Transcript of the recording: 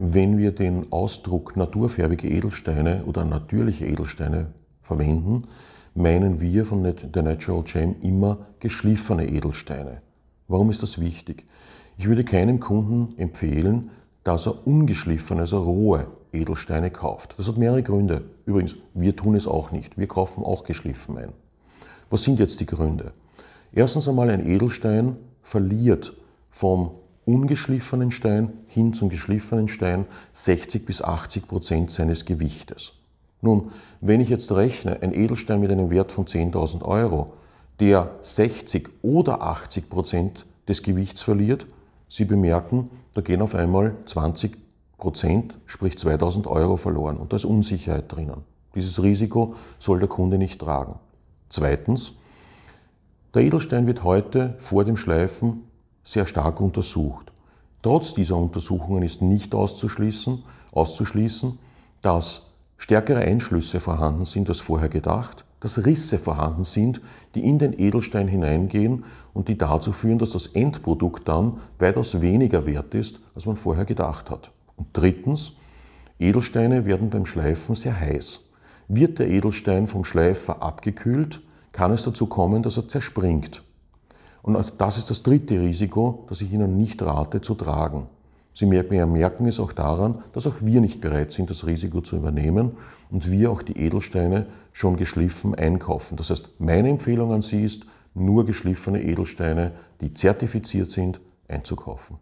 Wenn wir den Ausdruck naturfärbige Edelsteine oder natürliche Edelsteine verwenden, meinen wir von der Natural Gem immer geschliffene Edelsteine. Warum ist das wichtig? Ich würde keinem Kunden empfehlen, dass er ungeschliffene, also rohe Edelsteine kauft. Das hat mehrere Gründe. Übrigens, wir tun es auch nicht. Wir kaufen auch geschliffen ein. Was sind jetzt die Gründe? Erstens einmal, ein Edelstein verliert vom ungeschliffenen Stein hin zum geschliffenen Stein 60 bis 80 Prozent seines Gewichtes. Nun, wenn ich jetzt rechne, ein Edelstein mit einem Wert von 10.000 Euro, der 60 oder 80 Prozent des Gewichts verliert, Sie bemerken, da gehen auf einmal 20 Prozent, sprich 2.000 Euro verloren und da ist Unsicherheit drinnen. Dieses Risiko soll der Kunde nicht tragen. Zweitens, der Edelstein wird heute vor dem Schleifen sehr stark untersucht. Trotz dieser Untersuchungen ist nicht auszuschließen, auszuschließen, dass stärkere Einschlüsse vorhanden sind als vorher gedacht, dass Risse vorhanden sind, die in den Edelstein hineingehen und die dazu führen, dass das Endprodukt dann weitaus weniger wert ist, als man vorher gedacht hat. Und drittens, Edelsteine werden beim Schleifen sehr heiß. Wird der Edelstein vom Schleifer abgekühlt, kann es dazu kommen, dass er zerspringt. Und also das ist das dritte Risiko, das ich Ihnen nicht rate zu tragen. Sie merken, es auch daran, dass auch wir nicht bereit sind, das Risiko zu übernehmen und wir auch die Edelsteine schon geschliffen einkaufen. Das heißt, meine Empfehlung an Sie ist, nur geschliffene Edelsteine, die zertifiziert sind, einzukaufen.